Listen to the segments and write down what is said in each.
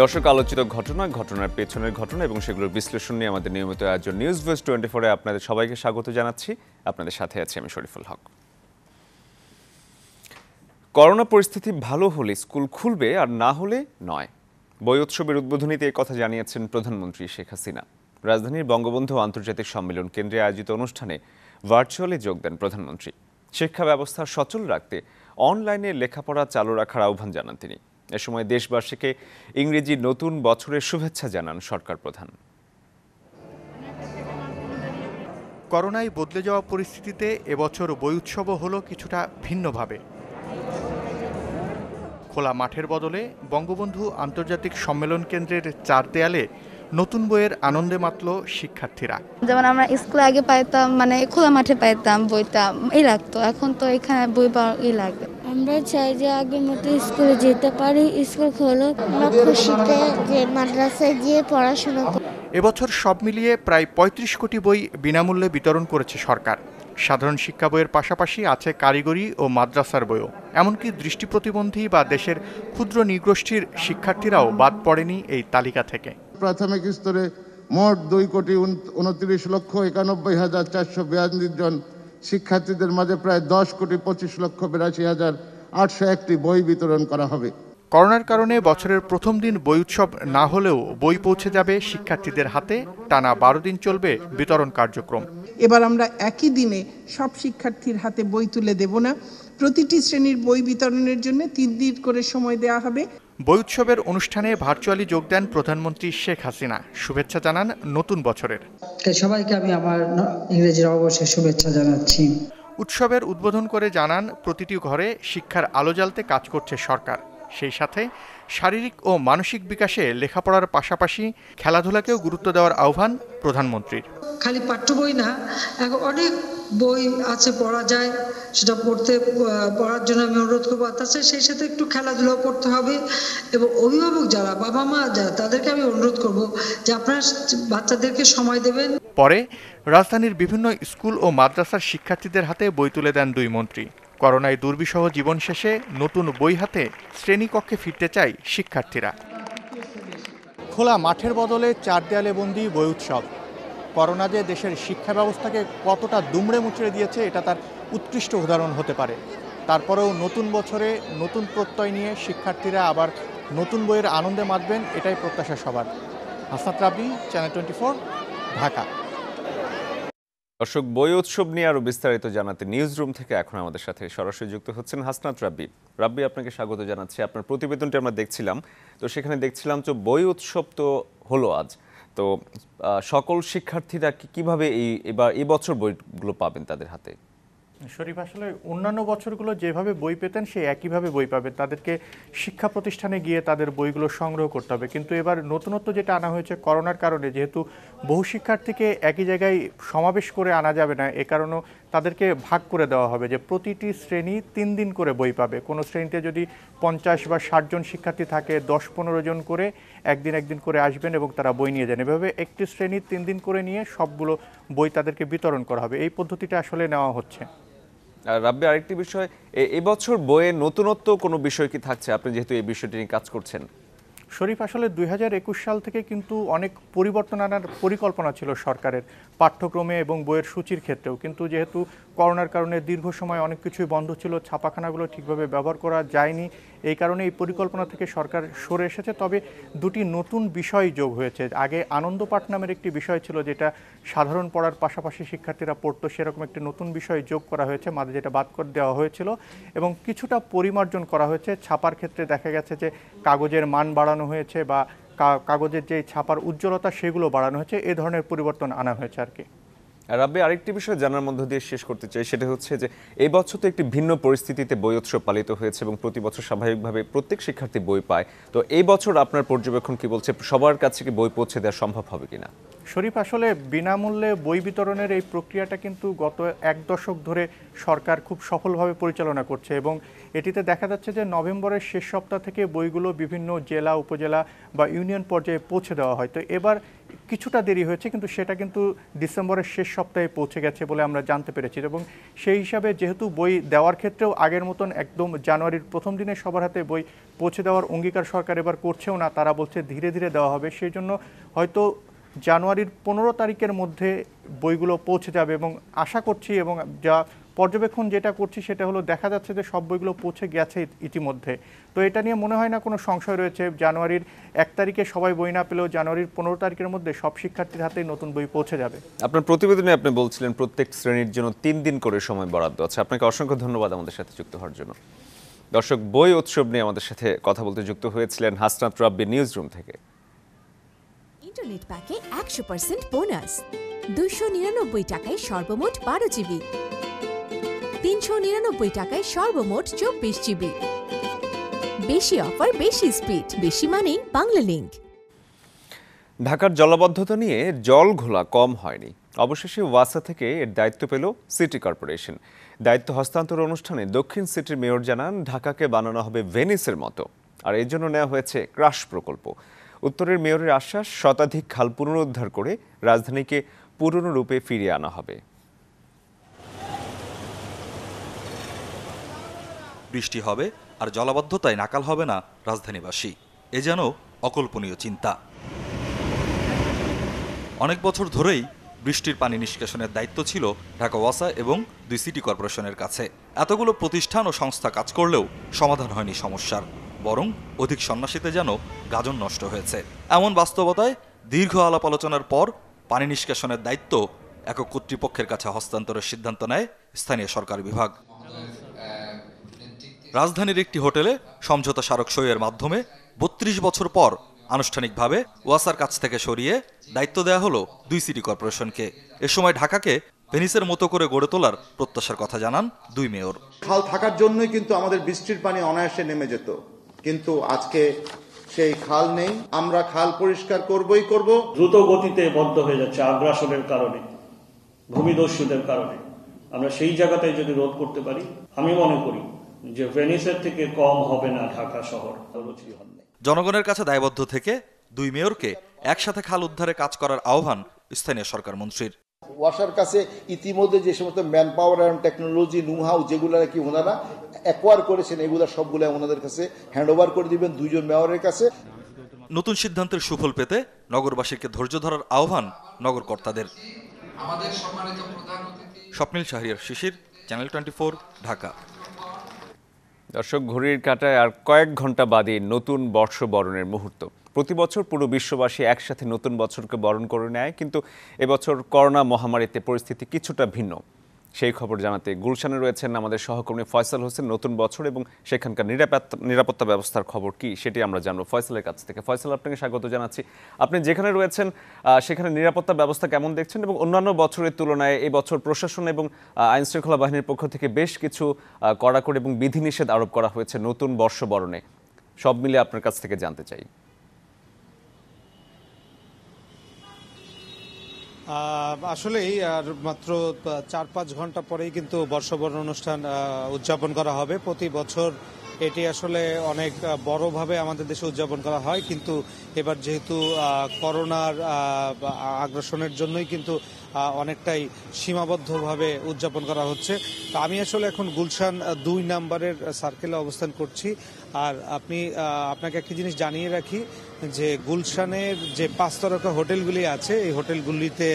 দর্শক আলোচিত ঘটনা ঘটনার পেছনের ঘটনা এবং সেগুলোর বিশ্লেষণ নিয়ে আমাদের নিয়মিত আয়োজন নিউজ ভয়েস টোয়েন্টি ফোরে আপনাদের সবাইকে স্বাগত জানাচ্ছি আপনাদের সাথে আছি আমি শরীফুল হক করোনা পরিস্থিতি ভালো হলে স্কুল খুলবে আর না হলে নয় বই উৎসবের উদ্বোধনীতে কথা জানিয়েছেন প্রধানমন্ত্রী শেখ হাসিনা রাজধানীর বঙ্গবন্ধু আন্তর্জাতিক সম্মেলন কেন্দ্রে আয়োজিত অনুষ্ঠানে ভার্চুয়ালি যোগ দেন প্রধানমন্ত্রী শিক্ষা ব্যবস্থা সচল রাখতে অনলাইনে লেখাপড়া চালু রাখার আহ্বান জানান তিনি এ সময় দেশবাসীকে ইংরেজি নতুন বছরের শুভেচ্ছা জানান সরকার প্রধান করোনায় বদলে যাওয়া পরিস্থিতিতে এবছর বই উৎসবও হলো কিছুটা ভিন্নভাবে খোলা মাঠের বদলে বঙ্গবন্ধু আন্তর্জাতিক সম্মেলন কেন্দ্রের চার দেয়ালে নতুন বইয়ের আনন্দে মাতল শিক্ষার্থীরা যেমন আমরা স্কুলে আগে পাইতাম মানে খোলা মাঠে পাইতাম বইটা এই লাগতো এখন তো এখানে বই ই লাগবে আমরা চাই যে আগের মতো স্কুলে যেতে পারি স্কুল খোলো আমরা খুশিতে যে মাদ্রাসায় গিয়ে পড়াশোনা এবছর সব মিলিয়ে প্রায় ৩৫ কোটি বই বিনামূল্যে বিতরণ করেছে সরকার সাধারণ শিক্ষা বইয়ের পাশাপাশি আছে কারিগরি ও মাদ্রাসার বইও এমনকি দৃষ্টি প্রতিবন্ধী বা দেশের ক্ষুদ্র নিগোষ্ঠীর শিক্ষার্থীরাও বাদ পড়েনি এই তালিকা থেকে প্রাথমিক স্তরে মোট দুই কোটি উনত্রিশ লক্ষ একানব্বই হাজার চারশো বিয়াল্লিশ জন শিক্ষার্থীদের মাঝে প্রায় দশ কোটি পঁচিশ লক্ষ বিরাশি হাজার আটশো একটি বই বিতরণ করা হবে করোনার কারণে বছরের প্রথম দিন বই উৎসব না হলেও বই পৌঁছে যাবে শিক্ষার্থীদের হাতে টানা বারো দিন চলবে বিতরণ কার্যক্রম এবার আমরা একই দিনে সব শিক্ষার্থীর হাতে বই তুলে দেব না প্রতিটি শ্রেণীর বই বিতরণের জন্য তিন দিন করে সময় দেওয়া হবে বই উৎসবের অনুষ্ঠানে ভার্চুয়ালি যোগ দেন প্রধানমন্ত্রী শেখ হাসিনা শুভেচ্ছা জানান নতুন বছরের সবাইকে আমি আমার ইংরেজি নববর্ষের শুভেচ্ছা জানাচ্ছি উৎসবের উদ্বোধন করে জানান প্রতিটি ঘরে শিক্ষার আলো জ্বালতে কাজ করছে সরকার সেই সাথে শারীরিক ও মানসিক বিকাশে লেখাপড়ার পাশাপাশি খেলাধুলাকেও গুরুত্ব দেওয়ার আহ্বান প্রধানমন্ত্রীর খালি পাঠ্য বই না এখন অনেক বই আছে পড়া যায় সেটা পড়তে পড়ার জন্য আমি অনুরোধ করবো তাছাড়া সেই সাথে একটু খেলাধুলাও করতে হবে এবং অভিভাবক যারা বাবা মা যারা তাদেরকে আমি অনুরোধ করব যে আপনার বাচ্চাদেরকে সময় দেবেন পরে রাজধানীর বিভিন্ন স্কুল ও মাদ্রাসার শিক্ষার্থীদের হাতে বই তুলে দেন দুই মন্ত্রী করোনায় দুর্বিষহ জীবন শেষে নতুন বই হাতে শ্রেণীকক্ষে ফিরতে চায় শিক্ষার্থীরা খোলা মাঠের বদলে চার দেয়ালে বন্দি বই উৎসব করোনা যে দেশের শিক্ষা ব্যবস্থাকে কতটা দুমড়ে মুচড়ে দিয়েছে এটা তার উৎকৃষ্ট উদাহরণ হতে পারে তারপরেও নতুন বছরে নতুন প্রত্যয় নিয়ে শিক্ষার্থীরা আবার নতুন বইয়ের আনন্দে মাতবেন এটাই প্রত্যাশা সবার হাসনাত রাবি চ্যানেল টোয়েন্টি ঢাকা দর্শক বই উৎসব নিয়ে আরো বিস্তারিত জানাতে নিউজ রুম থেকে এখন আমাদের সাথে সরাসরি যুক্ত হচ্ছেন হাসনাত রাব্বি রাব্বি আপনাকে স্বাগত জানাচ্ছি আপনার প্রতিবেদনটি আমরা দেখছিলাম তো সেখানে দেখছিলাম যে বই উৎসব তো হলো আজ তো সকল শিক্ষার্থীরা কিভাবে এই এবার এবছর বইগুলো পাবেন তাদের হাতে শরীফ আসলে অন্যান্য বছরগুলো যেভাবে বই পেতেন সে একইভাবে বই পাবেন তাদেরকে শিক্ষা প্রতিষ্ঠানে গিয়ে তাদের বইগুলো সংগ্রহ করতে হবে কিন্তু এবার নতুনত্ব যেটা আনা হয়েছে করোনার কারণে যেহেতু বহু শিক্ষার্থীকে একই জায়গায় সমাবেশ করে আনা যাবে না এ কারণেও তাদেরকে ভাগ করে দেওয়া হবে যে প্রতিটি শ্রেণী তিন দিন করে বই পাবে কোনো শ্রেণীতে যদি পঞ্চাশ বা ষাটজন শিক্ষার্থী থাকে দশ পনেরো জন করে একদিন একদিন করে আসবেন এবং তারা বই নিয়ে যান এভাবে একটি শ্রেণী তিন দিন করে নিয়ে সবগুলো বই তাদেরকে বিতরণ করা হবে এই পদ্ধতিটা আসলে নেওয়া হচ্ছে রাব্বি আরেকটি বিষয় এবছর বইয়ে নতুনত্ব কোনো বিষয় কি থাকছে আপনি যেহেতু এই বিষয়টি নিয়ে কাজ করছেন শরীফ আসলে দুই সাল থেকে কিন্তু অনেক পরিবর্তন আনার পরিকল্পনা ছিল সরকারের পাঠ্যক্রমে এবং বইয়ের সূচির ক্ষেত্রেও কিন্তু যেহেতু করোনার কারণে দীর্ঘ সময় অনেক কিছুই বন্ধ ছিল ছাপাখানাগুলো ঠিকভাবে ব্যবহার করা যায়নি এই কারণে এই পরিকল্পনা থেকে সরকার সরে এসেছে তবে দুটি নতুন বিষয় যোগ হয়েছে আগে আনন্দ পাঠ নামের একটি বিষয় ছিল যেটা সাধারণ পড়ার পাশাপাশি শিক্ষার্থীরা পড়তো সেরকম একটি নতুন বিষয় যোগ করা হয়েছে মাঝে যেটা বাদ করে দেওয়া হয়েছিল এবং কিছুটা পরিমার্জন করা হয়েছে ছাপার ক্ষেত্রে দেখা গেছে যে কাগজের মান বাড়ানো হয়েছে বা কাগজের যে ছাপার উজ্জ্বলতা সেগুলো বাড়ানো হয়েছে এ ধরনের পরিবর্তন আনা হয়েছে আর কি রাব্বে আরেকটি বিষয় জানার মধ্য দিয়ে শেষ করতে চাই সেটা হচ্ছে যে এই বছর তো একটি ভিন্ন পরিস্থিতিতে বই উৎসব পালিত হয়েছে এবং প্রতি বছর স্বাভাবিকভাবে প্রত্যেক শিক্ষার্থী বই পায় তো এই বছর আপনার পর্যবেক্ষণ কি বলছে সবার কাছে কি বই পৌঁছে দেওয়া সম্ভব হবে কিনা শরীফ আসলে বিনামূল্যে বই বিতরণের এই প্রক্রিয়াটা কিন্তু গত এক দশক ধরে সরকার খুব সফলভাবে পরিচালনা করছে এবং এটিতে দেখা যাচ্ছে যে নভেম্বরের শেষ সপ্তাহ থেকে বইগুলো বিভিন্ন জেলা উপজেলা বা ইউনিয়ন পর্যায়ে পৌঁছে দেওয়া হয় তো এবার কিছুটা দেরি হয়েছে কিন্তু সেটা কিন্তু ডিসেম্বরের শেষ সপ্তাহে পৌঁছে গেছে বলে আমরা জানতে পেরেছি এবং সেই হিসাবে যেহেতু বই দেওয়ার ক্ষেত্রেও আগের মতন একদম জানুয়ারির প্রথম দিনে সবার হাতে বই পৌঁছে দেওয়ার অঙ্গীকার সরকার এবার করছেও না তারা বলছে ধীরে ধীরে দেওয়া হবে সেই জন্য হয়তো জানুয়ারির পনেরো তারিখের মধ্যে বইগুলো পৌঁছে যাবে এবং আশা করছি এবং যা পর্যবেক্ষণ যেটা করছি সেটা হলো দেখা যাচ্ছে যে সব বইগুলো পৌঁছে গেছে ইতিমধ্যে তো এটা নিয়ে মনে হয় না কোনো সংশয় রয়েছে জানুয়ারির এক তারিখে সবাই বই না পেলেও জানুয়ারির পনেরো তারিখের মধ্যে সব শিক্ষার্থীর হাতে নতুন বই পৌঁছে যাবে আপনার প্রতিবেদনে আপনি বলছিলেন প্রত্যেক শ্রেণীর জন্য তিন দিন করে সময় বরাদ্দ আছে আপনাকে অসংখ্য ধন্যবাদ আমাদের সাথে যুক্ত হওয়ার জন্য দর্শক বই উৎসব নিয়ে আমাদের সাথে কথা বলতে যুক্ত হয়েছিলেন হাসনাত রাব্বি নিউজ রুম থেকে ইন্টারনেট প্যাকে একশো পার্সেন্ট বোনাস দুশো নিরানব্বই টাকায় সর্বমোট বারো জিবি তিনশো নিরানব্বই টাকায় সর্বমোট চব্বিশ জিবি বেশি অফার বেশি স্পিড বেশি মানে বাংলা লিঙ্ক ঢাকার জলবদ্ধতা নিয়ে জল ঘোলা কম হয়নি অবশেষে ওয়াসা থেকে এর দায়িত্ব পেল সিটি কর্পোরেশন দায়িত্ব হস্তান্তর অনুষ্ঠানে দক্ষিণ সিটির মেয়র জানান ঢাকাকে বানানো হবে ভেনিসের মতো আর এর জন্য নেওয়া হয়েছে ক্রাশ প্রকল্প উত্তরের মেয়রের আশ্বাস শতাধিক খাল পুনরুদ্ধার করে রাজধানীকে পুরনো রূপে ফিরিয়ে আনা হবে বৃষ্টি হবে আর জলাবদ্ধতায় নাকাল হবে না রাজধানীবাসী এ যেন অকল্পনীয় চিন্তা অনেক বছর ধরেই বৃষ্টির পানি নিষ্কাশনের দায়িত্ব ছিল ঢাকা ওয়াসা এবং দুই সিটি কর্পোরেশনের কাছে এতগুলো প্রতিষ্ঠান ও সংস্থা কাজ করলেও সমাধান হয়নি সমস্যার বরং অধিক সন্ন্যাসীতে যেন গাজন নষ্ট হয়েছে এমন বাস্তবতায় দীর্ঘ আলাপ আলোচনার পর পানি নিষ্কাশনের দায়িত্ব একক কর্তৃপক্ষের কাছে হস্তান্তরের সিদ্ধান্ত নেয় স্থানীয় সরকার বিভাগ রাজধানীর একটি হোটেলে সমঝোতা স্মারক সইয়ের মাধ্যমে বত্রিশ বছর পর আনুষ্ঠানিকভাবে ওয়াসার কাছ থেকে সরিয়ে দায়িত্ব দেয়া হলো দুই সিটি কর্পোরেশনকে এ সময় ঢাকাকে ভেনিসের মতো করে গড়ে তোলার প্রত্যাশার কথা জানান দুই মেয়র খাল থাকার জন্যই কিন্তু আমাদের বৃষ্টির পানি অনায়াসে নেমে যেত কিন্তু আজকে সেই খাল নেই আমরা খাল পরিষ্কার করবই করব দ্রুত গতিতে বন্ধ হয়ে যাচ্ছে আগ্রাসনের কারণে ভূমিদস্যুদের কারণে আমরা সেই জায়গাটাই যদি রোধ করতে পারি আমি মনে করি যে ভেনিসের থেকে কম হবে না ঢাকা শহর জনগণের কাছে দায়বদ্ধ থেকে দুই মেয়রকে একসাথে খাল উদ্ধারে কাজ করার আহ্বান স্থানীয় সরকার মন্ত্রীর ওয়াসার কাছে ইতিমধ্যে যে সমস্ত man power and technology know how যেগুলো নাকি ওনারা অ্যাকোয়ার করেছেন এগুলো সবগুলো ওনাদের কাছে হ্যান্ড ওভার করে দিবেন দুইজন মেয়রের কাছে নতুন সিদ্ধান্তের সুফল পেতে নগরবাসীকে ধৈর্য ধরার আহ্বান নগর কর্তাদের Swapnil Shahriar Shishir channel twenty four Dhaka দর্শক ঘড়ির কাটায় আর কয়েক ঘন্টা বাদে নতুন বর্ষবরণের মুহূর্ত প্রতি বছর পুরো বিশ্ববাসী একসাথে নতুন বছরকে বরণ করে নেয় কিন্তু এবছর করোনা মহামারীতে পরিস্থিতি কিছুটা ভিন্ন সেই খবর জানাতে গুলশানে রয়েছেন আমাদের সহকর্মী ফয়সাল হোসেন নতুন বছর এবং সেখানকার নিরাপত্তা নিরাপত্তা ব্যবস্থার খবর কি সেটি আমরা জানবো ফয়সালের কাছ থেকে ফয়সাল আপনাকে স্বাগত জানাচ্ছি আপনি যেখানে রয়েছেন সেখানে নিরাপত্তা ব্যবস্থা কেমন দেখছেন এবং অন্যান্য বছরের তুলনায় এই বছর প্রশাসন এবং আইন শৃঙ্খলা বাহিনীর পক্ষ থেকে বেশ কিছু কড়াকড়ি এবং বিধিনিষেধ আরোপ করা হয়েছে নতুন বর্ষবরণে সব মিলে আপনার কাছ থেকে জানতে চাই আসলেই আর মাত্র চার পাঁচ ঘন্টা পরেই কিন্তু বর্ষবরণ অনুষ্ঠান উদযাপন করা হবে প্রতি বছর এটি আসলে অনেক বড়ভাবে আমাদের দেশে উদযাপন করা হয় কিন্তু এবার যেহেতু করোনার আগ্রাসনের জন্যই কিন্তু অনেকটাই সীমাবদ্ধভাবে উদযাপন করা হচ্ছে তো আমি আসলে এখন গুলশান দুই নাম্বারের সার্কেলে অবস্থান করছি আর আপনি আপনাকে একটি জিনিস জানিয়ে রাখি যে গুলশানের যে পাঁচ তরকা হোটেলগুলি আছে এই হোটেলগুলিতে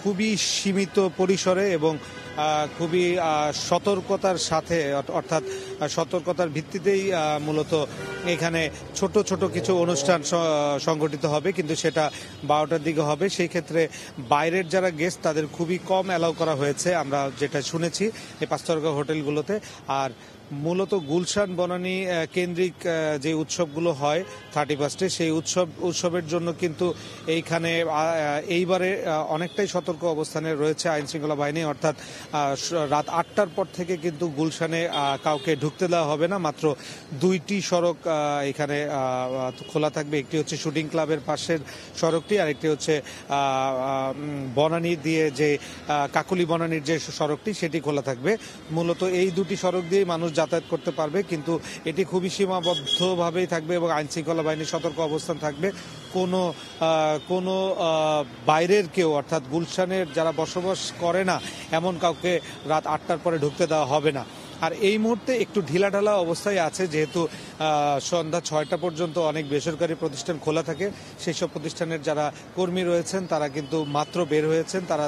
খুবই সীমিত পরিসরে এবং খুবই সতর্কতার সাথে অর্থাৎ সতর্কতার ভিত্তিতেই মূলত এখানে ছোট ছোট কিছু অনুষ্ঠান সংগঠিত হবে কিন্তু সেটা বারোটার দিকে হবে সেই ক্ষেত্রে বাইরের যারা গেস্ট তাদের খুবই কম অ্যালাউ করা হয়েছে আমরা যেটা শুনেছি এই পাঁচতারকা হোটেলগুলোতে আর মূলত গুলশান বনানী কেন্দ্রিক যে উৎসবগুলো হয় থার্টি ফার্স্টে সেই উৎসব উৎসবের জন্য কিন্তু এইখানে এইবারে অনেকটাই সতর্ক অবস্থানে রয়েছে আইনশৃঙ্খলা বাহিনী অর্থাৎ রাত আটটার পর থেকে কিন্তু গুলশানে কাউকে ঢুকতে দেওয়া হবে না মাত্র দুইটি সড়ক এখানে খোলা থাকবে একটি হচ্ছে শুটিং ক্লাবের পাশের সড়কটি আর একটি হচ্ছে বনানী দিয়ে যে কাকুলি বনানীর যে সড়কটি সেটি খোলা থাকবে মূলত এই দুটি সড়ক দিয়েই মানুষ যাতায়াত করতে পারবে কিন্তু এটি খুবই সীমাবদ্ধভাবেই থাকবে এবং আইনশৃঙ্খলা বাহিনীর সতর্ক অবস্থান থাকবে কোনো কোনো বাইরের কেউ অর্থাৎ গুলশানের যারা বসবাস করে না এমন কাউকে রাত আটটার পরে ঢুকতে দেওয়া হবে না আর এই মুহূর্তে একটু ঢিলাঢালা অবস্থায় আছে যেহেতু সন্ধ্যা ছয়টা পর্যন্ত অনেক বেসরকারি প্রতিষ্ঠান খোলা থাকে সেই সব প্রতিষ্ঠানের যারা কর্মী রয়েছেন তারা কিন্তু মাত্র বের হয়েছেন তারা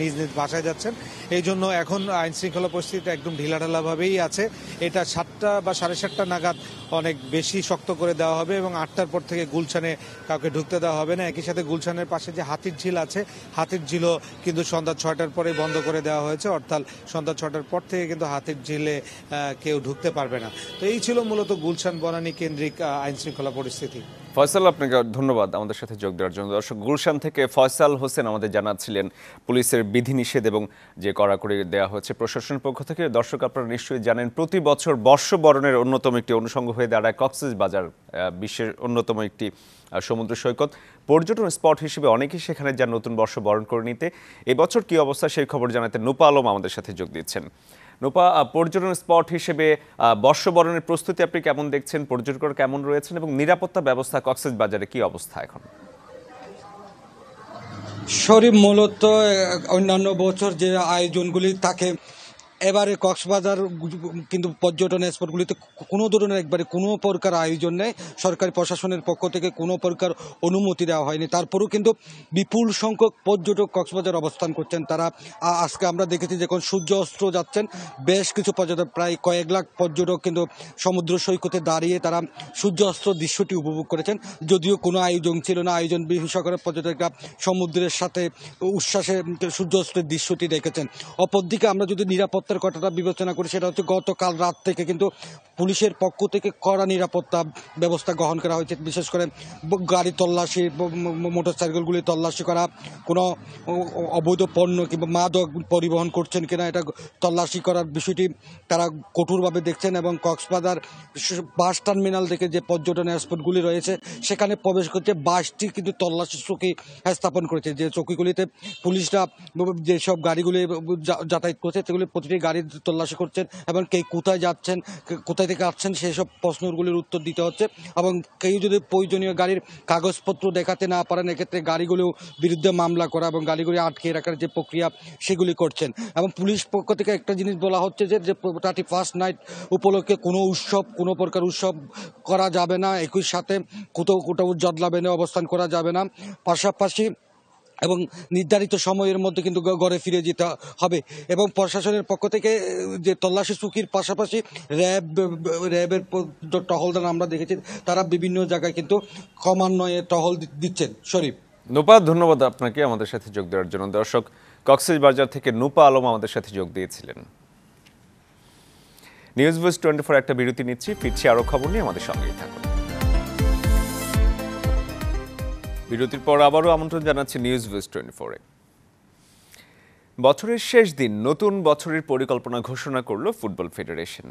নিজ নিজ বাসায় যাচ্ছেন এই জন্য এখন আইন শৃঙ্খলা পরিস্থিতিটা একদম ঢিলাঢালাভাবেই আছে এটা সাতটা বা সাড়ে সাতটা নাগাদ অনেক বেশি শক্ত করে দেওয়া হবে এবং আটটার পর থেকে গুলশানে কাউকে ঢুকতে দেওয়া হবে না একই সাথে গুলশানের পাশে যে হাতির ঝিল আছে হাতির ঝিলও কিন্তু সন্ধ্যা ছয়টার পরে বন্ধ করে দেওয়া হয়েছে অর্থাৎ সন্ধ্যা ছটার পর থেকে কিন্তু হাতির ঝিল দিলে কেউ ঢুকতে পারবে না তো এই ছিল মূলত গুলশান বনানী কেন্দ্রিক আইনশৃঙ্খলা পরিস্থিতি ফয়সাল আপনাকে ধন্যবাদ আমাদের সাথে যোগ দেওয়ার জন্য দর্শক গুলশান থেকে ফয়সাল হোসেন আমাদের জানাচ্ছিলেন পুলিশের বিধিনিষেধ এবং যে কড়াকড়ি দেওয়া হচ্ছে প্রশাসনের পক্ষ থেকে দর্শক আপনারা নিশ্চয়ই জানেন প্রতি বছর বর্ষবরণের অন্যতম একটি অনুষঙ্গ হয়ে দাঁড়ায় কক্সেস বাজার বিশ্বের অন্যতম একটি সমুদ্র সৈকত পর্যটন স্পট হিসেবে অনেকেই সেখানে যান নতুন বর্ষ বরণ করে নিতে এবছর কী অবস্থা সেই খবর জানাতে নোপালম আলম আমাদের সাথে যোগ দিচ্ছেন নোপা পর্যটন স্পট হিসেবে বর্ষবরণের প্রস্তুতি আপনি কেমন দেখছেন পর্যটকরা কেমন রয়েছেন এবং নিরাপত্তা ব্যবস্থা কক্সেস বাজারে কি অবস্থা এখন শরীফ মূলত অন্যান্য বছর যে আয়োজনগুলি থাকে এবারে কক্সবাজার কিন্তু পর্যটন স্পটগুলিতে কোনো ধরনের একবারে কোনো প্রকার আয়োজন নেই সরকারি প্রশাসনের পক্ষ থেকে কোনো প্রকার অনুমতি দেওয়া হয়নি তারপরেও কিন্তু বিপুল সংখ্যক পর্যটক কক্সবাজার অবস্থান করছেন তারা আজকে আমরা দেখেছি যখন সূর্য অস্ত্র যাচ্ছেন বেশ কিছু পর্যটক প্রায় কয়েক লাখ পর্যটক কিন্তু সমুদ্র সৈকতে দাঁড়িয়ে তারা সূর্য অস্ত্র দৃশ্যটি উপভোগ করেছেন যদিও কোনো আয়োজন ছিল না আয়োজন বিশেষজ্ঞরা পর্যটকরা সমুদ্রের সাথে উচ্ছ্বাসে সূর্য অস্ত্রের দৃশ্যটি দেখেছেন অপরদিকে আমরা যদি নিরাপদ নিরাপত্তার কথাটা বিবেচনা করি সেটা হচ্ছে গতকাল রাত থেকে কিন্তু পুলিশের পক্ষ থেকে কড়া নিরাপত্তা ব্যবস্থা গ্রহণ করা হয়েছে বিশেষ করে গাড়ি তল্লাশি মোটরসাইকেলগুলি তল্লাশি করা কোনো অবৈধ পণ্য কিংবা মাদক পরিবহন করছেন কিনা এটা তল্লাশি করার বিষয়টি তারা কঠোরভাবে দেখছেন এবং কক্সবাজার বাস টার্মিনাল থেকে যে পর্যটন স্পটগুলি রয়েছে সেখানে প্রবেশ করছে বাসটি কিন্তু তল্লাশি চৌকি হ্যাঁ, স্থাপন করেছে যে চৌকিগুলিতে পুলিশরা যেসব গাড়িগুলি যাতায়াত করছে সেগুলি প্রতিটি গাড়ি তল্লাশি করছেন এবং কে কোথায় যাচ্ছেন কোথায় থেকে আসছেন সেসব প্রশ্নগুলির উত্তর দিতে হচ্ছে এবং কেউ যদি প্রয়োজনীয় গাড়ির কাগজপত্র দেখাতে না পারেন এক্ষেত্রে গাড়িগুলিও বিরুদ্ধে মামলা করা এবং গাড়িগুলি আটকে রাখার যে প্রক্রিয়া সেগুলি করছেন এবং পুলিশ পক্ষ থেকে একটা জিনিস বলা হচ্ছে যে থার্টি ফার্স্ট নাইট উপলক্ষে কোনো উৎসব কোনো প্রকার উৎসব করা যাবে না একই সাথে কোথাও কোথাও জদলাবেনে অবস্থান করা যাবে না পাশাপাশি এবং নির্ধারিত সময়ের মধ্যে কিন্তু গড়ে ফিরে যেতে হবে এবং প্রশাসনের পক্ষ থেকে যে তল্লাশি চুকির পাশাপাশি র্যাব র্যাবের টহলদার আমরা দেখেছি তারা বিভিন্ন জায়গায় কিন্তু ক্রমান্বয়ে টহল দিচ্ছেন শরীফ নোপা ধন্যবাদ আপনাকে আমাদের সাথে যোগ দেওয়ার জন্য দর্শক বাজার থেকে নুপা আলম আমাদের সাথে যোগ দিয়েছিলেন নিউজ ভয়েস টোয়েন্টি ফোর একটা বিরতি নিচ্ছি ফিরছি আরও খবর নিয়ে আমাদের সঙ্গেই থাকুন বিরতির পর আবারও আমন্ত্রণ জানাচ্ছি নিউজ ভিজ টোয়েন্টি ফোরে বছরের শেষ দিন নতুন বছরের পরিকল্পনা ঘোষণা করল ফুটবল ফেডারেশন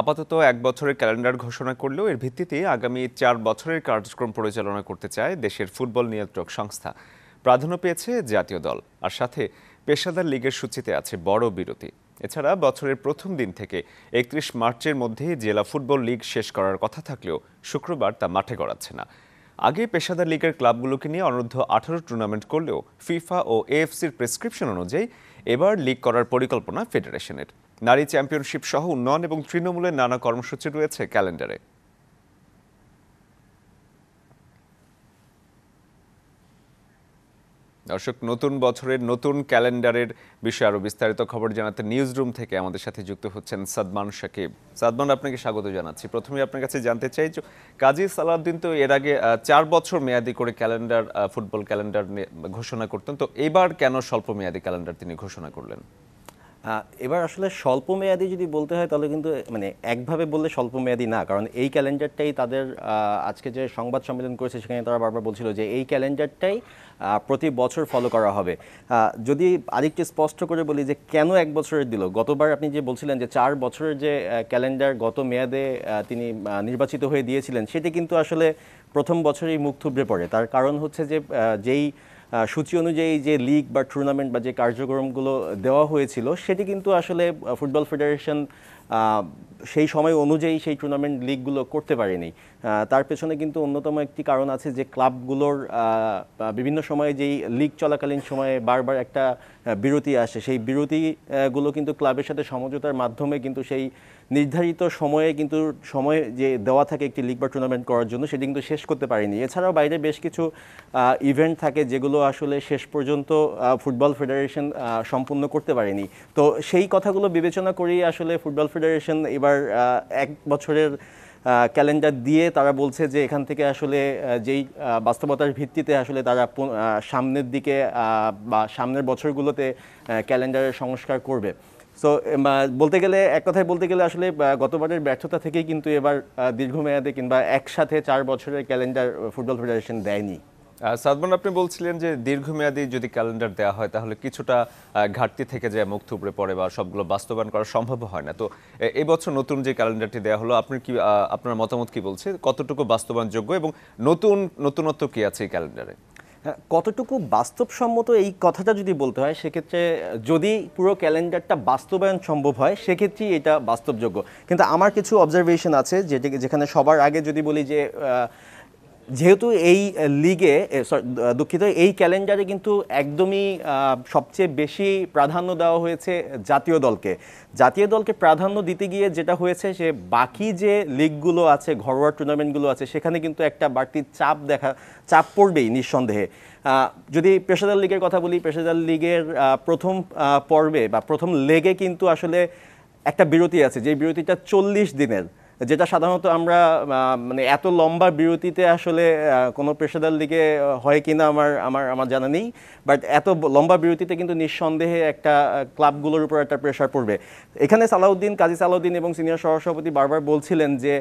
আপাতত এক বছরের ক্যালেন্ডার ঘোষণা করলেও এর ভিত্তিতে আগামী চার বছরের কার্যক্রম পরিচালনা করতে চায় দেশের ফুটবল নিয়ন্ত্রক সংস্থা প্রাধান্য পেয়েছে জাতীয় দল আর সাথে পেশাদার লীগের সূচিতে আছে বড় বিরতি এছাড়া বছরের প্রথম দিন থেকে একত্রিশ মার্চের মধ্যে জেলা ফুটবল লীগ শেষ করার কথা থাকলেও শুক্রবার তা মাঠে গড়াচ্ছে না আগে পেশাদার লীগের ক্লাবগুলোকে নিয়ে অনূর্ধ্ব আঠারো টুর্নামেন্ট করলেও ফিফা ও এএফসির প্রেসক্রিপশন অনুযায়ী এবার লিগ করার পরিকল্পনা ফেডারেশনের নারী চ্যাম্পিয়নশিপ সহ উন্নয়ন এবং তৃণমূলের নানা কর্মসূচি রয়েছে ক্যালেন্ডারে দর্শক নতুন বছরের নতুন ক্যালেন্ডারের বিষয়ে আরও বিস্তারিত খবর জানাতে নিউজ রুম থেকে আমাদের সাথে যুক্ত হচ্ছেন সাদমান সাকিব সাদমান আপনাকে স্বাগত জানাচ্ছি প্রথমে আপনার কাছে জানতে চাই কাজী সালাউদ্দিন তো এর আগে চার বছর মেয়াদি করে ক্যালেন্ডার ফুটবল ক্যালেন্ডার ঘোষণা করতেন তো এবার কেন স্বল্প মেয়াদি ক্যালেন্ডার তিনি ঘোষণা করলেন হ্যাঁ, এবার আসলে স্বল্প মেয়াদি যদি বলতে হয় তাহলে কিন্তু মানে একভাবে বললে স্বল্প মেয়াদি না কারণ এই ক্যালেন্ডারটাই তাদের আজকে যে সংবাদ সম্মেলন করেছে সেখানে তারা বারবার বলছিল যে এই ক্যালেন্ডারটাই প্রতি বছর ফলো করা হবে যদি আরেকটু স্পষ্ট করে বলি যে কেন এক বছরের দিল গতবার আপনি যে বলছিলেন যে চার বছরের যে ক্যালেন্ডার গত মেয়াদে তিনি নির্বাচিত হয়ে দিয়েছিলেন সেটি কিন্তু আসলে প্রথম বছরেই মুখ থুবড়ে পড়ে তার কারণ হচ্ছে যে যেই সূচি অনুযায়ী যে লিগ বা টুর্নামেন্ট বা যে কার্যক্রমগুলো দেওয়া হয়েছিল সেটি কিন্তু আসলে ফুটবল ফেডারেশন সেই সময় অনুযায়ী সেই টুর্নামেন্ট লিগগুলো করতে পারেনি তার পেছনে কিন্তু অন্যতম একটি কারণ আছে যে ক্লাবগুলোর বিভিন্ন সময়ে যেই লিগ চলাকালীন সময়ে বারবার একটা বিরতি আসে সেই বিরতিগুলো কিন্তু ক্লাবের সাথে সমঝোতার মাধ্যমে কিন্তু সেই নির্ধারিত সময়ে কিন্তু সময় যে দেওয়া থাকে একটি লিগ বা টুর্নামেন্ট করার জন্য সেটি কিন্তু শেষ করতে পারেনি এছাড়াও বাইরে বেশ কিছু ইভেন্ট থাকে যেগুলো আসলে শেষ পর্যন্ত ফুটবল ফেডারেশন সম্পূর্ণ করতে পারেনি তো সেই কথাগুলো বিবেচনা করেই আসলে ফুটবল ফেডারেশন এবার এক বছরের ক্যালেন্ডার দিয়ে তারা বলছে যে এখান থেকে আসলে যেই বাস্তবতার ভিত্তিতে আসলে তারা সামনের দিকে বা সামনের বছরগুলোতে ক্যালেন্ডারের সংস্কার করবে সো বলতে গেলে এক কথায় বলতে গেলে আসলে গতবারের ব্যর্থতা থেকেই কিন্তু এবার দীর্ঘমেয়াদে কিংবা একসাথে চার বছরের ক্যালেন্ডার ফুটবল ফেডারেশন দেয়নি সাদমান আপনি বলছিলেন যে দীর্ঘমেয়াদী যদি ক্যালেন্ডার দেওয়া হয় তাহলে কিছুটা ঘাটতি থেকে যায় মুখ থুবড়ে পড়ে বা সবগুলো বাস্তবায়ন করা সম্ভব হয় না তো এবছর নতুন যে ক্যালেন্ডারটি দেওয়া হলো আপনার কি আপনার মতামত কি বলছে কতটুকু বাস্তবায়নযোগ্য এবং নতুন নতুনত্ব কি আছে এই ক্যালেন্ডারে হ্যাঁ, কতটুকু বাস্তবসম্মত এই কথাটা যদি বলতে হয় সেক্ষেত্রে যদি পুরো ক্যালেন্ডারটা বাস্তবায়ন সম্ভব হয় সেক্ষেত্রেই এটা বাস্তবযোগ্য কিন্তু আমার কিছু অবজারভেশন আছে যেখানে সবার আগে যদি বলি যে যেহেতু এই লিগে দুঃখিত এই ক্যালেন্ডারে কিন্তু একদমই সবচেয়ে বেশি প্রাধান্য দেওয়া হয়েছে জাতীয় দলকে জাতীয় দলকে প্রাধান্য দিতে গিয়ে যেটা হয়েছে সে বাকি যে লিগগুলো আছে ঘরোয়া টুর্নামেন্টগুলো আছে সেখানে কিন্তু একটা বাড়তি চাপ দেখা চাপ পড়বেই নিঃসন্দেহে যদি পেশাদার লিগের কথা বলি পেশাদার লিগের প্রথম পর্বে বা প্রথম লেগে কিন্তু আসলে একটা বিরতি আছে যে বিরতিটা চল্লিশ দিনের যেটা সাধারণত আমরা মানে এত লম্বা বিরতিতে আসলে কোনো পেশাদার দিকে হয় কিনা আমার আমার আমার জানা নেই বাট এত লম্বা বিরতিতে কিন্তু নিঃসন্দেহে একটা ক্লাবগুলোর উপর একটা প্রেশার পড়বে এখানে সালাউদ্দিন কাজী সালাউদ্দিন এবং সিনিয়র সহসভাপতি বারবার বলছিলেন যে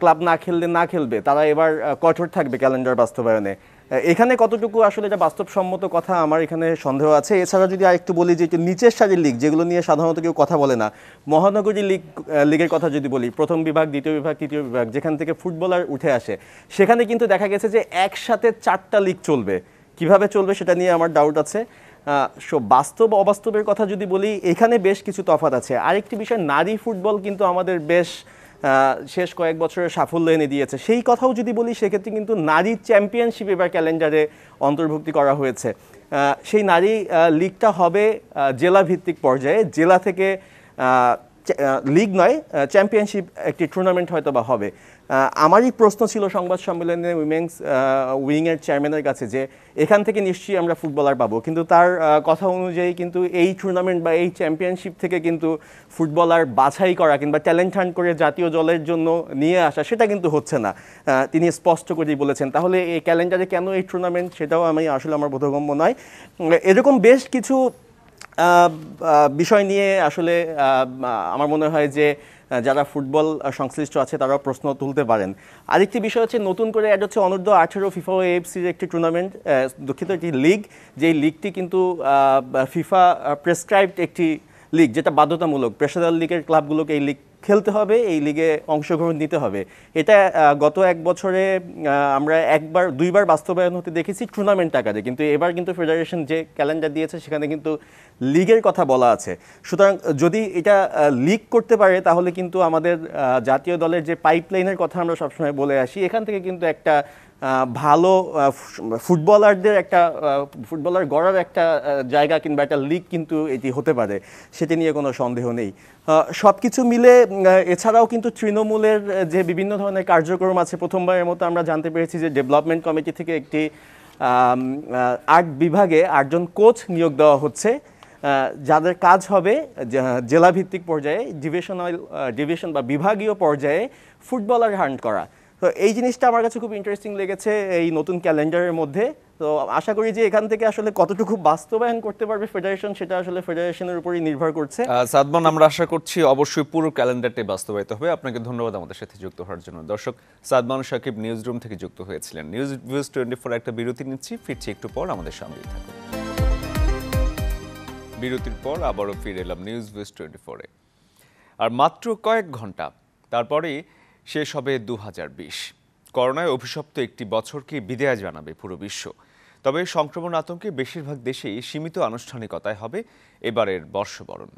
ক্লাব না খেললে না খেলবে তারা এবার কঠোর থাকবে ক্যালেন্ডার বাস্তবায়নে এখানে কতটুকু আসলে এটা বাস্তবসম্মত কথা আমার এখানে সন্দেহ আছে এছাড়া যদি আরেকটু বলি যে একটু নিচের সারির লিগ যেগুলো নিয়ে সাধারণত কেউ কথা বলে না মহানগরী লিগ লিগের কথা যদি বলি প্রথম বিভাগ দ্বিতীয় বিভাগ তৃতীয় বিভাগ যেখান থেকে ফুটবলার উঠে আসে সেখানে কিন্তু দেখা গেছে যে একসাথে চারটা লিগ চলবে কিভাবে চলবে সেটা নিয়ে আমার ডাউট আছে সো বাস্তব অবাস্তবের কথা যদি বলি এখানে বেশ কিছু তফাত আছে আরেকটি বিষয় নারী ফুটবল কিন্তু আমাদের বেশ শেষ কয়েক বছরের সাফল্য এনে দিয়েছে সেই কথাও যদি বলি সেক্ষেত্রে কিন্তু নারী চ্যাম্পিয়নশিপ এবার ক্যালেন্ডারে অন্তর্ভুক্তি করা হয়েছে সেই নারী লিগটা হবে জেলা ভিত্তিক পর্যায়ে জেলা থেকে লিগ নয় চ্যাম্পিয়নশিপ একটি টুর্নামেন্ট হয়তো বা হবে আমারই প্রশ্ন ছিল সংবাদ সম্মেলনে উইমেন্স উইংয়ের চেয়ারম্যানের কাছে যে এখান থেকে নিশ্চয়ই আমরা ফুটবলার পাবো কিন্তু তার কথা অনুযায়ী কিন্তু এই টুর্নামেন্ট বা এই চ্যাম্পিয়নশিপ থেকে কিন্তু ফুটবলার বাছাই করা কিংবা ট্যালেন্ট হান্ট করে জাতীয় দলের জন্য নিয়ে আসা সেটা কিন্তু হচ্ছে না তিনি স্পষ্ট করেই বলেছেন তাহলে এই ক্যালেন্ডারে কেন এই টুর্নামেন্ট সেটাও আমি আসলে আমার বোধগম্য নয় এরকম বেশ কিছু বিষয় নিয়ে আসলে আমার মনে হয় যে যারা ফুটবল সংশ্লিষ্ট আছে তারাও প্রশ্ন তুলতে পারেন আরেকটি বিষয় হচ্ছে নতুন করে অ্যাড হচ্ছে অনূর্ধ্ব আঠেরো ফিফা ও এফসির একটি টুর্নামেন্ট দুঃখিত একটি লিগ যেই লিগটি কিন্তু ফিফা প্রেসক্রাইবড একটি লিগ যেটা বাধ্যতামূলক পেশাদার লিগের ক্লাবগুলোকে এই লিগ খেলতে হবে এই লিগে অংশগ্রহণ নিতে হবে এটা গত এক বছরে আমরা একবার দুইবার বাস্তবায়ন হতে দেখেছি টুর্নামেন্ট আকারে কিন্তু এবার কিন্তু ফেডারেশন যে ক্যালেন্ডার দিয়েছে সেখানে কিন্তু লিগের কথা বলা আছে সুতরাং যদি এটা লিগ করতে পারে তাহলে কিন্তু আমাদের জাতীয় দলের যে পাইপলাইনের কথা আমরা সবসময় বলে আসি এখান থেকে কিন্তু একটা ভালো ফুটবলারদের একটা ফুটবলার গড়ার একটা জায়গা কিংবা একটা লিগ কিন্তু এটি হতে পারে সেটি নিয়ে কোনো সন্দেহ নেই সব কিছু মিলে এছাড়াও কিন্তু তৃণমূলের যে বিভিন্ন ধরনের কার্যক্রম আছে প্রথমবারের মতো আমরা জানতে পেরেছি যে ডেভেলপমেন্ট কমিটি থেকে একটি আর্ট বিভাগে আটজন কোচ নিয়োগ দেওয়া হচ্ছে যাদের কাজ হবে জেলাভিত্তিক পর্যায়ে ডিভিশনাল ডিভিশন বা বিভাগীয় পর্যায়ে ফুটবলার হান্ট করা তো এই জিনিসটা আমার কাছে খুব ইন্টারেস্টিং লেগেছে এই নতুন ক্যালেন্ডারের মধ্যে তো আশা করি যে এখান থেকে আসলে কতটুকু বাস্তবায়ন করতে পারবে ফেডারেশন সেটা আসলে ফেডারেশনের উপরই নির্ভর করছে সাদমান আমরা আশা করছি অবশ্যই পুরো ক্যালেন্ডারটি বাস্তবায়িত হবে আপনাকে ধন্যবাদ আমাদের সাথে যুক্ত হওয়ার জন্য দর্শক সাদমান সাকিব নিউজ রুম থেকে যুক্ত হয়েছিলেন নিউজ ভিউজ টোয়েন্টি ফোর একটা বিরতি নিচ্ছি ফিরছি একটু পর আমাদের সামনেই থাকুন বিরতির পর আবারও ফিরে এলাম নিউজ ভিউজ টোয়েন্টি ফোরে আর মাত্র কয়েক ঘন্টা তারপরেই শেষ হবে দু করোনায় অভিশপ্ত একটি বছরকে বিদায় জানাবে পুরো বিশ্ব তবে সংক্রমণ আতঙ্কে বেশিরভাগ দেশেই সীমিত আনুষ্ঠানিকতায় হবে এবারের বর্ষবরণ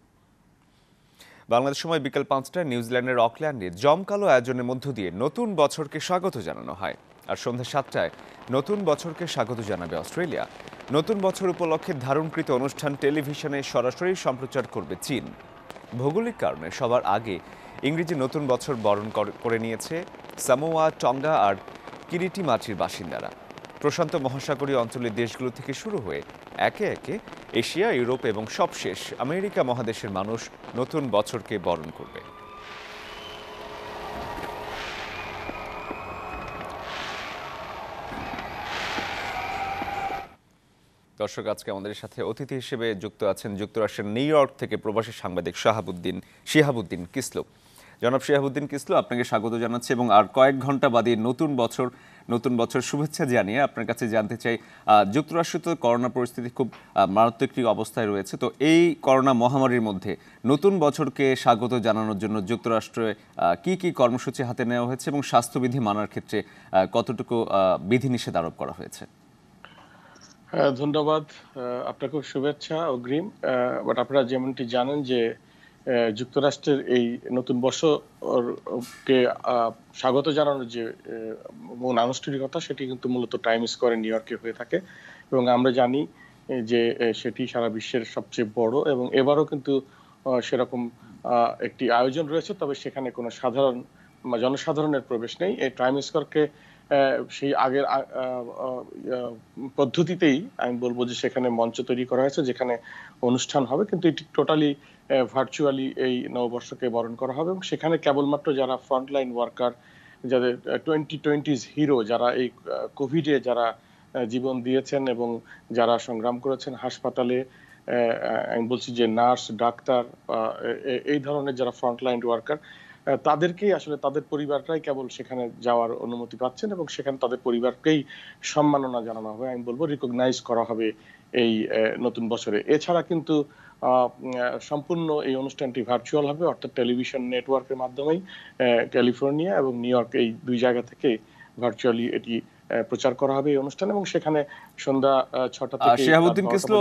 বাংলাদেশ সময় বিকাল পাঁচটায় নিউজিল্যান্ডের অকল্যান্ডে জমকালো আয়োজনের মধ্য দিয়ে নতুন বছরকে স্বাগত জানানো হয় আর সন্ধ্যা সাতটায় নতুন বছরকে স্বাগত জানাবে অস্ট্রেলিয়া নতুন বছর উপলক্ষে ধারণকৃত অনুষ্ঠান টেলিভিশনে সরাসরি সম্প্রচার করবে চীন ভৌগোলিক কারণে সবার আগে ইংরেজি নতুন বছর বরণ করে নিয়েছে সামোয়া টঙ্গা আর কিরিটি মাটির বাসিন্দারা প্রশান্ত মহাসাগরীয় অঞ্চলের দেশগুলো থেকে শুরু হয়ে একে একে এশিয়া ইউরোপ এবং সবশেষ আমেরিকা মহাদেশের মানুষ নতুন বছরকে বরণ করবে দর্শক আজকে আমাদের সাথে অতিথি হিসেবে যুক্ত আছেন যুক্তরাষ্ট্রের নিউ ইয়র্ক থেকে প্রবাসী সাংবাদিক শাহাবুদ্দিন শিহাবুদ্দিন কিসলুক জনাব শেহাবুদ্দিন কিসলু আপনাকে স্বাগত জানাচ্ছি এবং আর কয়েক ঘন্টা বাদে নতুন বছর নতুন বছর শুভেচ্ছা জানিয়ে আপনার কাছে জানতে চাই যুক্তরাষ্ট্র তো করোনা পরিস্থিতি খুব মারাত্মক অবস্থায় রয়েছে তো এই করোনা মহামারীর মধ্যে নতুন বছরকে স্বাগত জানানোর জন্য যুক্তরাষ্ট্রে কি কি কর্মসূচি হাতে নেওয়া হয়েছে এবং স্বাস্থ্যবিধি মানার ক্ষেত্রে কতটুকু বিধিনিষেধ আরোপ করা হয়েছে হ্যাঁ, ধন্যবাদ আপনাকে শুভেচ্ছা অগ্রিম বাট আপনারা যেমনটি জানেন যে যুক্তরাষ্ট্রের এই নতুন বর্ষকে স্বাগত জানানোর যে মূল আনুষ্ঠানিকতা সেটি কিন্তু মূলত টাইম স্কোয়ারে নিউ ইয়র্কে হয়ে থাকে এবং আমরা জানি যে সেটি সারা বিশ্বের সবচেয়ে বড় এবং এবারও কিন্তু সেরকম একটি আয়োজন রয়েছে তবে সেখানে কোনো সাধারণ জনসাধারণের প্রবেশ নেই এই টাইম স্কোয়ারকে সেই আগের পদ্ধতিতেই আমি বলবো যে সেখানে মঞ্চ তৈরি করা হয়েছে যেখানে অনুষ্ঠান হবে কিন্তু এটি টোটালি ভার্চুয়ালি এই নববর্ষকে বরণ করা হবে এবং সেখানে কেবলমাত্র যারা ফ্রন্টলাইন ওয়ার্কার যাদের টোয়েন্টি টোয়েন্টিজ হিরো যারা এই কোভিডে যারা জীবন দিয়েছেন এবং যারা সংগ্রাম করেছেন হাসপাতালে আমি বলছি যে নার্স ডাক্তার এই ধরনের যারা ফ্রন্টলাইন ওয়ার্কার তাদেরকেই আসলে তাদের পরিবারটাই কেবল সেখানে যাওয়ার অনুমতি পাচ্ছেন এবং সেখানে তাদের পরিবারকেই সম্মাননা জানানো হবে আমি বলবো রিকগনাইজ করা হবে এই নতুন বছরে এছাড়া কিন্তু সম্পূর্ণ এই অনুষ্ঠানটি ভার্চুয়াল হবে অর্থাৎ টেলিভিশন নেটওয়ার্কের মাধ্যমেই ক্যালিফোর্নিয়া এবং নিউ ইয়র্ক এই দুই জায়গা থেকে ভার্চুয়ালি এটি প্রচার করা হবে এই অনুষ্ঠান এবং সেখানে সন্ধ্যা ছটা থেকে শেহাবুদ্দিন কিসলো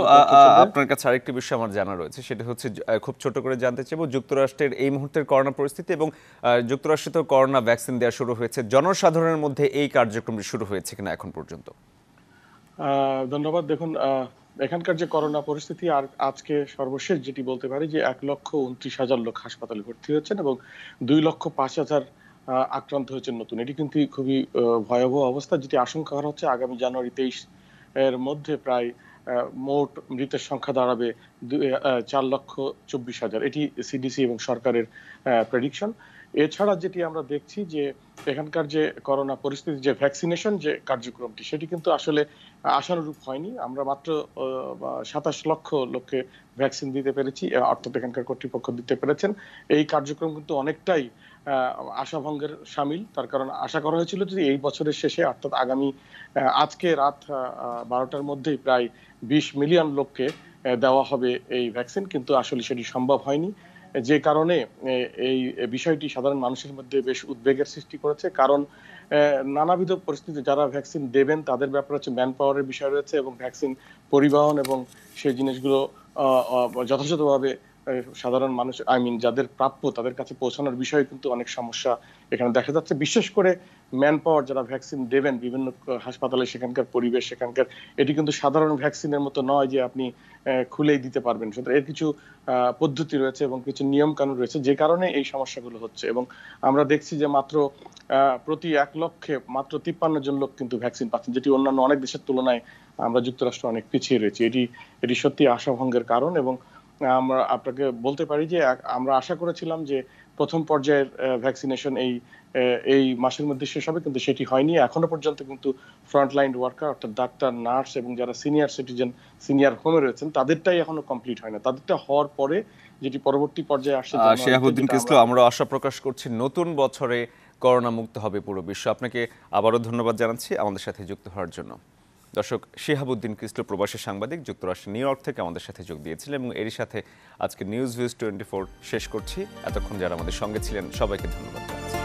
আপনার কাছে আরেকটি বিষয় আমার জানা রয়েছে সেটা হচ্ছে খুব ছোট করে জানতে চাইব যুক্তরাষ্ট্রের এই মুহূর্তের করোনা পরিস্থিতি এবং যুক্তরাষ্ট্রে তো করোনা ভ্যাকসিন দেওয়া শুরু হয়েছে জনসাধারণের মধ্যে এই কার্যক্রমটি শুরু হয়েছে কিনা এখন পর্যন্ত ধন্যবাদ দেখুন এখানকার যে করোনা পরিস্থিতি আর আজকে সর্বশেষ যেটি বলতে পারি যে এক লক্ষ উনত্রিশ হাজার লোক হাসপাতালে ভর্তি হচ্ছেন এবং দুই লক্ষ পাঁচ হাজার আক্রান্ত হয়েছেন নতুন এটি কিন্তু খুবই ভয়াবহ অবস্থা যেটি আশঙ্কা করা হচ্ছে আগামী জানুয়ারি তেইশ এর মধ্যে প্রায় মোট মৃতের সংখ্যা দাঁড়াবে চার লক্ষ চব্বিশ হাজার এটি সিডিসি এবং সরকারের প্রেডিকশন এছাড়া যেটি আমরা দেখছি যে এখানকার যে করোনা পরিস্থিতি যে ভ্যাকসিনেশন যে কার্যক্রমটি সেটি কিন্তু আসলে আশানুরূপ হয়নি আমরা মাত্র সাতাশ লক্ষ লোককে ভ্যাকসিন দিতে পেরেছি অর্থাৎ এখানকার কর্তৃপক্ষ দিতে পেরেছেন এই কার্যক্রম কিন্তু অনেকটাই আশাভঙ্গের সামিল তার কারণ আশা করা হয়েছিল যে এই বছরের শেষে অর্থাৎ আগামী আজকে রাত বারোটার মধ্যেই প্রায় বিশ মিলিয়ন লোককে দেওয়া হবে এই ভ্যাকসিন কিন্তু আসলে সেটি সম্ভব হয়নি যে কারণে এই বিষয়টি সাধারণ মানুষের মধ্যে বেশ উদ্বেগের সৃষ্টি করেছে কারণ নানাবিধ পরিস্থিতিতে যারা ভ্যাকসিন দেবেন তাদের ব্যাপার হচ্ছে ম্যান পাওয়ারের বিষয় রয়েছে এবং ভ্যাকসিন পরিবহন এবং সেই জিনিসগুলো যথাযথভাবে সাধারণ মানুষ আই মিন যাদের প্রাপ্য তাদের কাছে পৌঁছানোর বিষয়ে কিন্তু অনেক সমস্যা এখানে দেখা যাচ্ছে বিশেষ করে ম্যান পাওয়ার যারা ভ্যাকসিন দেবেন বিভিন্ন হাসপাতালে সেখানকার পরিবেশ সেখানকার এটি কিন্তু সাধারণ ভ্যাকসিনের মতো নয় যে আপনি খুলেই দিতে পারবেন সুতরাং এর কিছু পদ্ধতি রয়েছে এবং কিছু নিয়ম কানুন রয়েছে যে কারণে এই সমস্যাগুলো হচ্ছে এবং আমরা দেখছি যে মাত্র প্রতি এক লক্ষে মাত্র তিপ্পান্ন জন লোক কিন্তু ভ্যাকসিন পাচ্ছেন যেটি অন্যান্য অনেক দেশের তুলনায় আমরা যুক্তরাষ্ট্র অনেক পিছিয়ে রয়েছি এটি এটি সত্যি আশাভঙ্গের কারণ এবং আমরা আপনাকে বলতে পারি যে আমরা আশা করেছিলাম যে প্রথম পর্যায়ের ভ্যাকসিনেশন এই এই মাসের মধ্যে শেষ হবে কিন্তু সেটি হয়নি এখনো পর্যন্ত কিন্তু ফ্রন্টলাইন ওয়ার্কার অর্থাৎ ডাক্তার নার্স এবং যারা সিনিয়র সিটিজেন সিনিয়র হোমে রয়েছেন তাদেরটাই এখনো কমপ্লিট হয় না তাদেরটা হওয়ার পরে যেটি পরবর্তী পর্যায়ে আসছে শেহাবুদ্দিন কিসলু আমরা আশা প্রকাশ করছি নতুন বছরে করোনা মুক্ত হবে পুরো বিশ্ব আপনাকে আবারও ধন্যবাদ জানাচ্ছি আমাদের সাথে যুক্ত হওয়ার জন্য দর্শক শেহাবুদ্দিন কৃষ্ণ প্রবাসী সাংবাদিক যুক্তরাষ্ট্র নিউ ইয়র্ক থেকে আমাদের সাথে যোগ দিয়েছিলেন এবং এরই সাথে আজকে নিউজ ভিউজ টোয়েন্টি শেষ করছি এতক্ষণ যারা আমাদের সঙ্গে ছিলেন সবাইকে ধন্যবাদ